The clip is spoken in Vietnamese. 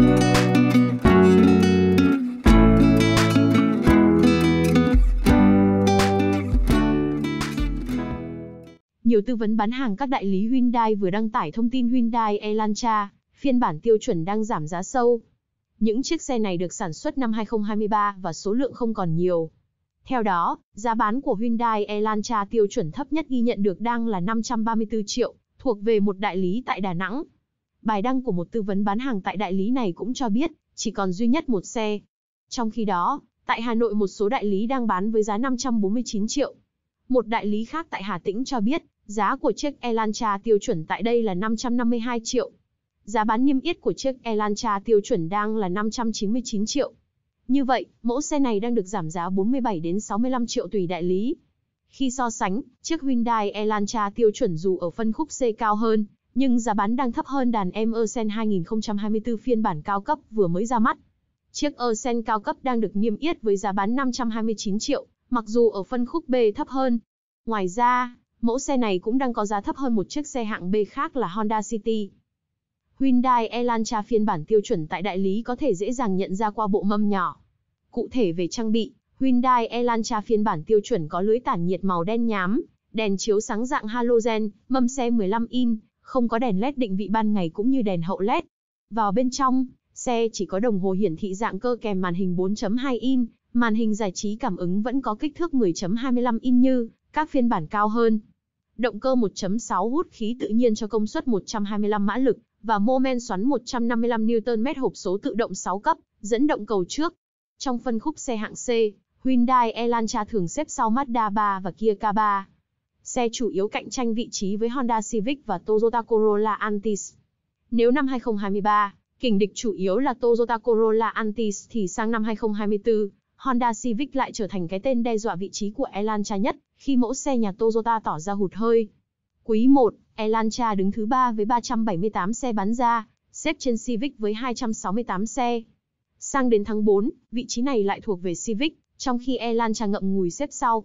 Nhiều tư vấn bán hàng các đại lý Hyundai vừa đăng tải thông tin Hyundai Elantra, phiên bản tiêu chuẩn đang giảm giá sâu. Những chiếc xe này được sản xuất năm 2023 và số lượng không còn nhiều. Theo đó, giá bán của Hyundai Elantra tiêu chuẩn thấp nhất ghi nhận được đang là 534 triệu, thuộc về một đại lý tại Đà Nẵng. Bài đăng của một tư vấn bán hàng tại đại lý này cũng cho biết, chỉ còn duy nhất một xe. Trong khi đó, tại Hà Nội một số đại lý đang bán với giá 549 triệu. Một đại lý khác tại Hà Tĩnh cho biết, giá của chiếc Elantra tiêu chuẩn tại đây là 552 triệu. Giá bán niêm yết của chiếc Elantra tiêu chuẩn đang là 599 triệu. Như vậy, mẫu xe này đang được giảm giá 47 đến 65 triệu tùy đại lý. Khi so sánh, chiếc Hyundai Elantra tiêu chuẩn dù ở phân khúc C cao hơn, nhưng giá bán đang thấp hơn đàn Emerson 2024 phiên bản cao cấp vừa mới ra mắt. Chiếc Emerson cao cấp đang được niêm yết với giá bán 529 triệu, mặc dù ở phân khúc B thấp hơn. Ngoài ra, mẫu xe này cũng đang có giá thấp hơn một chiếc xe hạng B khác là Honda City. Hyundai Elantra phiên bản tiêu chuẩn tại đại lý có thể dễ dàng nhận ra qua bộ mâm nhỏ. Cụ thể về trang bị, Hyundai Elantra phiên bản tiêu chuẩn có lưới tản nhiệt màu đen nhám, đèn chiếu sáng dạng halogen, mâm xe 15 in, không có đèn led định vị ban ngày cũng như đèn hậu led. Vào bên trong, xe chỉ có đồng hồ hiển thị dạng cơ kèm màn hình 4.2 in, màn hình giải trí cảm ứng vẫn có kích thước 10.25 in như các phiên bản cao hơn. Động cơ 1.6 hút khí tự nhiên cho công suất 125 mã lực và mô men xoắn 155 Nm hộp số tự động 6 cấp, dẫn động cầu trước. Trong phân khúc xe hạng C, Hyundai Elantra thường xếp sau Mazda 3 và Kia K3. Xe chủ yếu cạnh tranh vị trí với Honda Civic và Toyota Corolla Altis. Nếu năm 2023, kình địch chủ yếu là Toyota Corolla Altis thì sang năm 2024, Honda Civic lại trở thành cái tên đe dọa vị trí của Elantra nhất khi mẫu xe nhà Toyota tỏ ra hụt hơi. Quý 1, Elantra đứng thứ 3 với 378 xe bán ra, xếp trên Civic với 268 xe. Sang đến tháng 4, vị trí này lại thuộc về Civic, trong khi Elantra ngậm ngùi xếp sau.